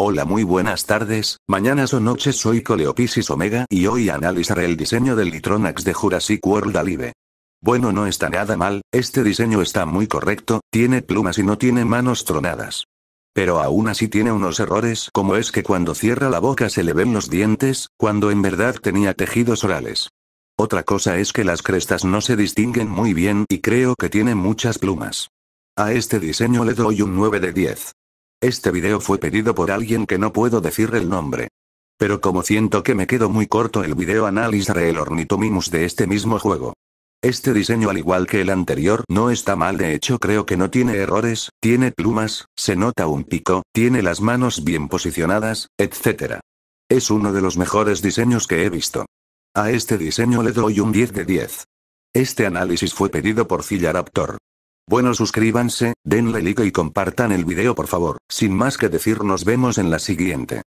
Hola muy buenas tardes, mañanas o noches soy Coleopisis Omega y hoy analizaré el diseño del Litronax de Jurassic World Alive. Bueno no está nada mal, este diseño está muy correcto, tiene plumas y no tiene manos tronadas. Pero aún así tiene unos errores como es que cuando cierra la boca se le ven los dientes, cuando en verdad tenía tejidos orales. Otra cosa es que las crestas no se distinguen muy bien y creo que tiene muchas plumas. A este diseño le doy un 9 de 10. Este video fue pedido por alguien que no puedo decir el nombre. Pero como siento que me quedo muy corto el video analizaré el Ornithomimus de este mismo juego. Este diseño al igual que el anterior no está mal de hecho creo que no tiene errores, tiene plumas, se nota un pico, tiene las manos bien posicionadas, etc. Es uno de los mejores diseños que he visto. A este diseño le doy un 10 de 10. Este análisis fue pedido por Cillaraptor. Bueno suscríbanse, denle like y compartan el video por favor, sin más que decir nos vemos en la siguiente.